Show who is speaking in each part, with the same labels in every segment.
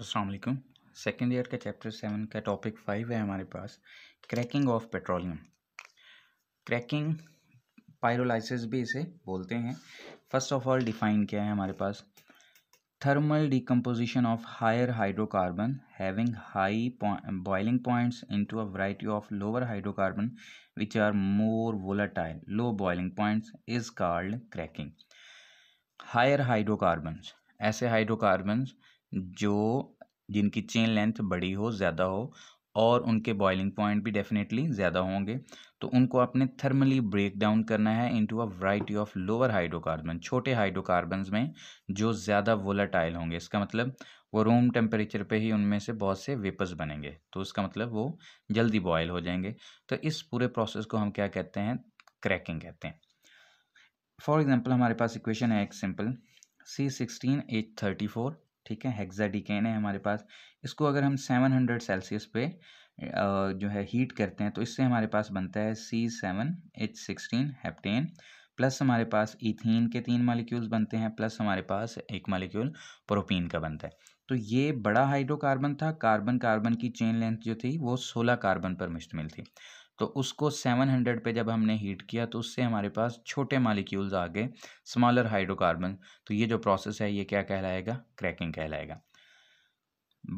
Speaker 1: Aslam second year का chapter seven का topic five है हमारे पास cracking of petroleum cracking pyrolysis भी इसे बोलते हैं फर्स्ट ऑफ ऑल डिफाइन किया है हमारे पास thermal decomposition of higher hydrocarbon having high boiling points into a variety of lower hydrocarbon which are more volatile low boiling points is called cracking higher hydrocarbon ऐसे hydrocarbons जो जिनकी chain length बड़ी हो ज़्यादा हो और उनके बॉइलिंग पॉइंट भी डेफिनेटली ज़्यादा होंगे तो उनको आपने थर्मली ब्रेक डाउन करना है into a variety of lower hydrocarbon छोटे हाइड्रोकार्बन में जो ज़्यादा वोलाटाइल होंगे इसका मतलब वो रूम टेम्परेचर पे ही उनमें से बहुत से वेपर्स बनेंगे तो उसका मतलब वो जल्दी बॉयल हो जाएंगे तो इस पूरे प्रोसेस को हम क्या कहते हैं क्रैकिंग कहते हैं फॉर एग्ज़ाम्पल हमारे पास इक्वेशन है एक simple C sixteen eight thirty four ठीक है हेक्साडिकेन है हमारे पास इसको अगर हम 700 सेल्सियस पे जो है हीट करते हैं तो इससे हमारे पास बनता है C seven H sixteen heptane plus हमारे पास इथीन के तीन मालिक्यूल्स बनते हैं प्लस हमारे पास एक मालिक्यूल प्रोपीन का बनता है तो ये बड़ा हाइड्रोकार्बन था कार्बन कार्बन की चेन लेंथ जो थी वो सोलह कार्बन पर मुश्तमिल थी तो उसको 700 पे जब हमने हीट किया तो उससे हमारे पास छोटे मालिक्यूल्स आ गए स्मॉलर हाइड्रोकार्बन तो ये जो प्रोसेस है ये क्या कहलाएगा क्रैकिंग कहलाएगा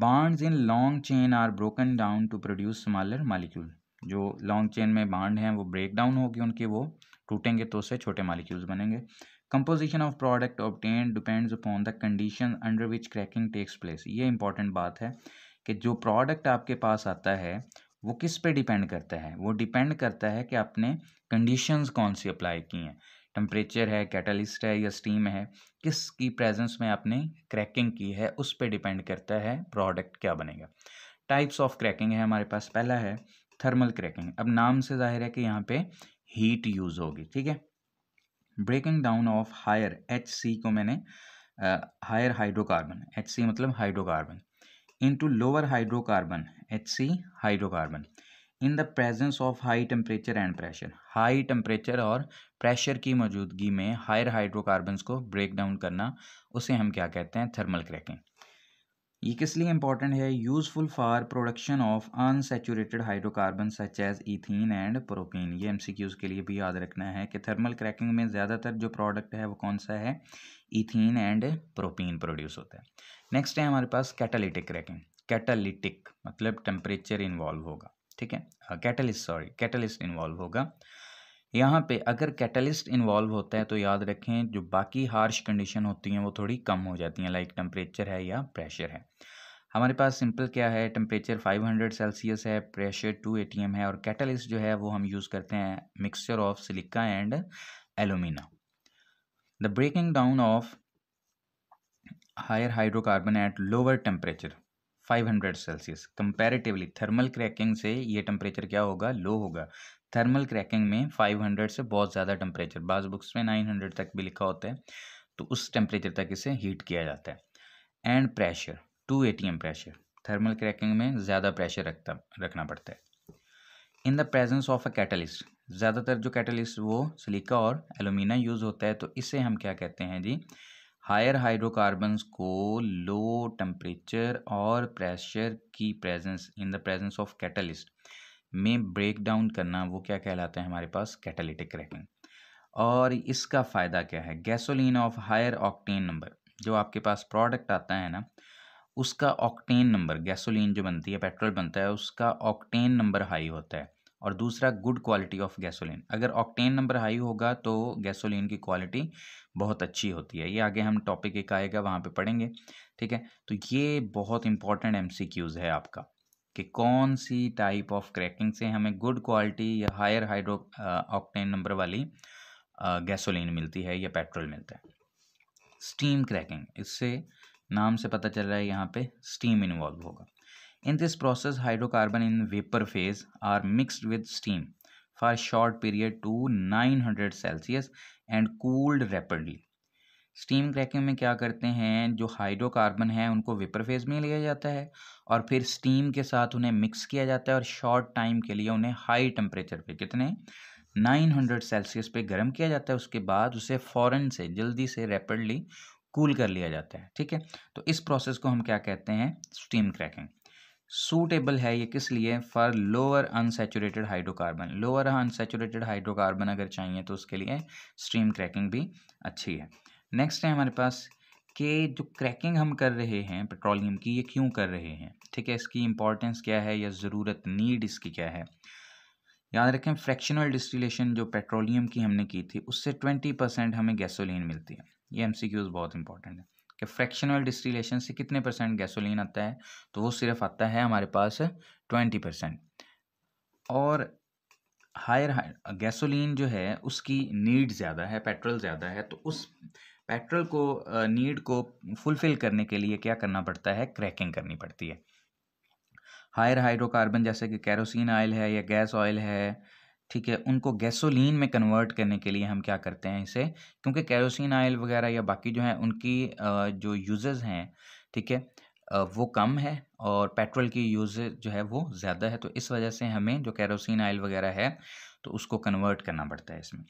Speaker 1: bonds in long chain are broken down to produce smaller molecule जो लॉन्ग चेन में बांड हैं वो ब्रेक डाउन होगी उनके वो टूटेंगे तो उससे छोटे मालिक्यूल्स बनेंगे composition of product obtain depends upon the condition under which cracking takes place ये इंपॉर्टेंट बात है कि जो प्रोडक्ट आपके पास आता है वो किस पे डिपेंड करता है वो डिपेंड करता है कि आपने कंडीशंस कौन सी अप्लाई की हैं टम्परेचर है कैटलिस्ट है या स्टीम है किस की प्रेजेंस में आपने क्रैकिंग की है उस पर डिपेंड करता है प्रोडक्ट क्या बनेगा टाइप्स ऑफ क्रैकिंग है हमारे पास पहला है थर्मल क्रैकिंग अब नाम से जाहिर है कि यहाँ पे हीट यूज़ होगी ठीक है breaking down of higher H को मैंने हायर हाइड्रोकार्बन एच मतलब hydrocarbon into lower lower H C hydrocarbon in the presence of high temperature and pressure high temperature और प्रेशर की मौजूदगी में हायर हाइड्रोकार्बन्स को ब्रेक डाउन करना उसे हम क्या कहते हैं थर्मल क्रैकिंग ये किस लिए इंपॉर्टेंट है useful for production of unsaturated hydrocarbon such as ethene and propene ये एम सी एमसीक्यूज के लिए भी याद रखना है कि थर्मल क्रैकिंग में ज़्यादातर जो प्रोडक्ट है वो कौन सा है इथिन एंड प्रोपीन प्रोड्यूस होता है नेक्स्ट है हमारे पास कैटालिटिक क्रैकिंग कैटालिटिक मतलब टेम्परेचर इन्वॉल्व होगा ठीक है कैटलिस्ट सॉरी कैटलिस्ट इन्वॉल्व होगा यहाँ पे अगर कैटलिस्ट इन्वॉल्व होता है तो याद रखें जो बाकी हार्श कंडीशन होती हैं वो थोड़ी कम हो जाती हैं लाइक टेम्परेचर है या प्रेशर है हमारे पास सिंपल क्या है टेम्परेचर 500 सेल्सियस है प्रेशर 2 एटीएम है और कैटलिस्ट जो है वो हम यूज़ करते हैं mixture of silica and alumina the breaking down of higher hydrocarbon at lower temperature 500 Celsius comparatively thermal cracking से ये टेम्परेचर क्या होगा लो होगा थर्मल क्रैकिंग में 500 से बहुत ज़्यादा टेम्परेचर बाज़ बुक्स में 900 तक भी लिखा होता है तो उस टेम्परेचर तक इसे हीट किया जाता है and pressure 2 ATM pressure thermal cracking में ज़्यादा प्रेशर रखता रखना पड़ता है in the presence of a catalyst ज़्यादातर जो कैटलिस्ट वो सिलिका और एलुमिना यूज़ होता है तो इसे हम क्या कहते हैं जी हायर हाइड्रोकार्बन को लो टेम्परेचर और प्रेशर की presence in the presence of catalyst में ब्रेक डाउन करना वो क्या कहलाता है हमारे पास कैटलिटिक क्रैकिंग और इसका फ़ायदा क्या है gasoline of higher octane number जो आपके पास प्रोडक्ट आता है ना उसका ऑक्टेन नंबर गैसोलीन जो बनती है पेट्रोल बनता है उसका ऑक्टेन नंबर हाई होता है और दूसरा गुड क्वालिटी ऑफ गैसोलीन अगर ऑक्टेन नंबर हाई होगा तो गैसोलीन की क्वालिटी बहुत अच्छी होती है ये आगे हम टॉपिक एक आएगा वहाँ पे पढ़ेंगे ठीक है तो ये बहुत इंपॉर्टेंट एम है आपका कि कौन सी टाइप ऑफ क्रैकिंग से हमें गुड क्वालिटी या हायर हाइड्रो ऑक्टेन नंबर वाली गैसोलीन uh, मिलती है या पेट्रोल मिलता है स्टीम क्रैकिंग इससे नाम से पता चल रहा है यहाँ पे स्टीम इन्वॉल्व होगा In this process, hydrocarbon in vapor phase are mixed with steam for short period to 900 Celsius and cooled rapidly. Steam cracking में क्या करते हैं जो हाइड्रोकार्बन है उनको वेपर फेज में लिया जाता है और फिर स्टीम के साथ उन्हें मिक्स किया जाता है और शॉर्ट टाइम के लिए उन्हें हाई टेम्परेचर पे कितने 900 सेल्सियस पे गर्म किया जाता है उसके बाद उसे फ़ौरन से जल्दी से रैपिडली कूल कर लिया जाता है ठीक है तो इस प्रोसेस को हम क्या कहते हैं स्टीम क्रैकिंग सूटेबल है ये किस लिए for lower unsaturated hydrocarbon lower unsaturated hydrocarbon अगर चाहिए तो उसके लिए स्ट्रीम क्रैकिंग भी अच्छी है नेक्स्ट है हमारे पास कि जो क्रैकिंग हम कर रहे हैं पेट्रोलियम की ये क्यों कर रहे हैं ठीक है इसकी इंपॉर्टेंस क्या है या ज़रूरत नीड इसकी क्या है याद रखें फ्रैक्शनल डिस्टिलेशन जो पेट्रोलियम की हमने की थी उससे ट्वेंटी परसेंट हमें गैसोलीन मिलती है ये एम बहुत इंपॉर्टेंट है कि फ्रैक्शनल डिस्टिलेशन से कितने परसेंट गैसोलीन आता है तो वो सिर्फ आता है हमारे पास ट्वेंटी परसेंट और हायर गैसोलीन जो है उसकी नीड ज़्यादा है पेट्रोल ज़्यादा है तो उस पेट्रोल को नीड को फुलफिल करने के लिए क्या करना पड़ता है क्रैकिंग करनी पड़ती है हायर हाइड्रोकार्बन जैसे कि कैरोसिन ऑयल है या गैस ऑयल है ठीक है उनको गैसोलीन में कन्वर्ट करने के लिए हम क्या करते हैं इसे क्योंकि कैरोसिन आयल वगैरह या बाकी जो हैं उनकी जो यूज़ हैं ठीक है वो कम है और पेट्रोल की यूज़ जो है वो ज़्यादा है तो इस वजह से हमें जो कैरोसिन आयल वगैरह है तो उसको कन्वर्ट करना पड़ता है इसमें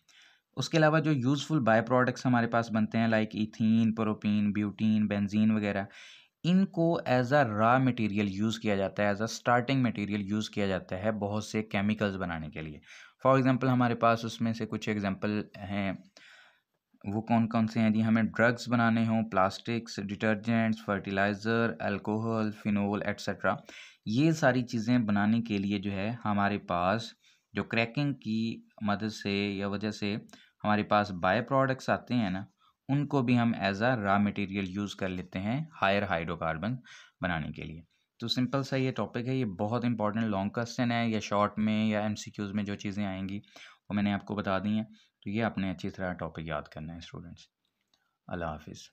Speaker 1: उसके अलावा जो यूज़फुल बाय प्रोडक्ट्स हमारे पास बनते हैं like ethene propene butene benzene वगैरह इनको as a raw material use किया जाता है as a starting material use किया जाता है बहुत से केमिकल्स बनाने के लिए फॉर एग्जांपल हमारे पास उसमें से कुछ एग्ज़ाम्पल हैं वो कौन कौन से हैं जी हमें ड्रग्स बनाने हों plastics detergents fertilizer alcohol phenol etcetera ये सारी चीज़ें बनाने के लिए जो है हमारे पास जो क्रैकिंग की मदद से या वजह से हमारे पास बाय प्रोडक्ट्स आते हैं ना उनको भी हम as a raw material use कर लेते हैं हायर हाइड्रोकार्बन बनाने के लिए तो सिंपल सा ये टॉपिक है ये बहुत इंपॉर्टेंट लॉन्ग क्वेश्चन है या शॉर्ट में या एम में जो चीज़ें आएंगी वो मैंने आपको बता दी हैं तो ये आपने अच्छी तरह टॉपिक याद करना है स्टूडेंट्स अल्लाह हाफिज़